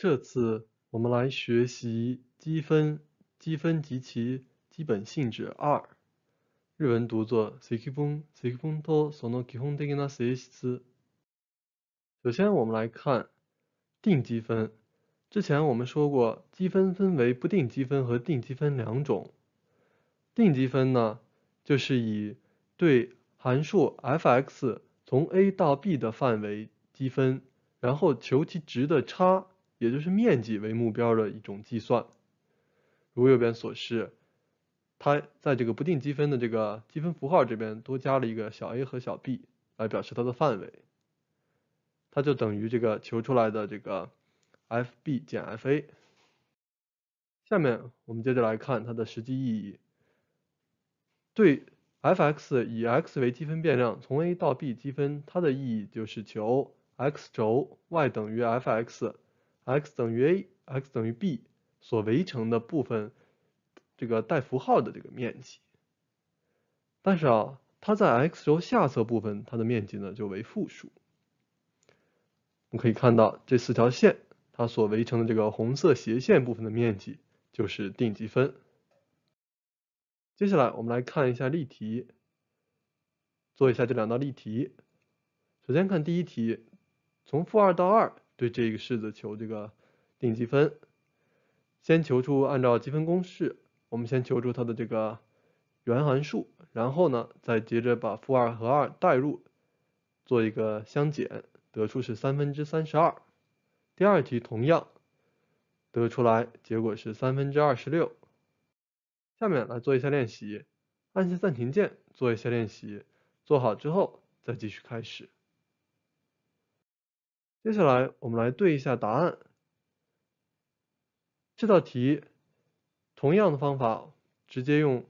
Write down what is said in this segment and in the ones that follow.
这次我们来学习积分，积分及其基本性质二。日文读作“シクフォ s 首先我们来看定积分。之前我们说过，积分分为不定积分和定积分两种。定积分呢，就是以对函数 f(x) 从 a 到 b 的范围积分，然后求其值的差。也就是面积为目标的一种计算，如右边所示，它在这个不定积分的这个积分符号这边多加了一个小 a 和小 b，来表示它的范围，它就等于这个求出来的这个 f b 减 f a。下面我们接着来看它的实际意义，对 f x 以 x 为积分变量从 a 到 b 积分，它的意义就是求 x 轴 y 等于 f x。x 等于 a，x 等于 b 所围成的部分，这个带符号的这个面积。但是啊，它在 x 轴下侧部分，它的面积呢就为负数。我们可以看到这四条线，它所围成的这个红色斜线部分的面积就是定积分。接下来我们来看一下例题，做一下这两道例题。首先看第一题，从负二到二。对这个式子求这个定积分，先求出按照积分公式，我们先求出它的这个原函数，然后呢再接着把负二和二代入，做一个相减，得出是三分之三十二。第二题同样得出来结果是三分之二十六。下面来做一下练习，按下暂停键做一下练习，做好之后再继续开始。接下来我们来对一下答案。这道题同样的方法，直接用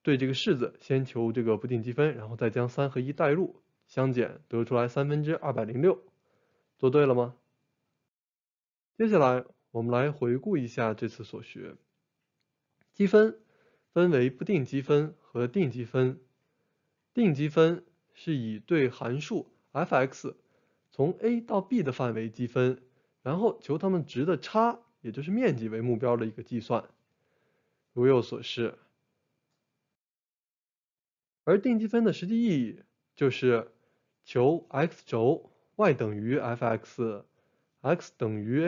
对这个式子先求这个不定积分，然后再将三和一带入相减得出来三分之二百零六，做对了吗？接下来我们来回顾一下这次所学，积分分为不定积分和定积分，定积分是以对函数 f(x)。从 a 到 b 的范围积分，然后求它们值的差，也就是面积为目标的一个计算，如右所示。而定积分的实际意义就是求 x 轴 y 等于 f(x)，x 等于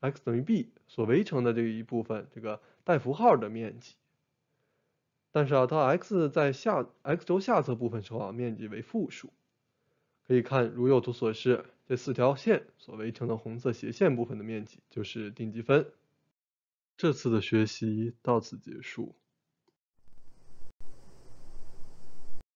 a，x 等于 b 所围成的这一部分这个带符号的面积。但是啊，它 x 在下 x 轴下侧部分时候啊，面积为负数。可以看，如右图所示，这四条线所围成的红色斜线部分的面积就是定积分。这次的学习到此结束。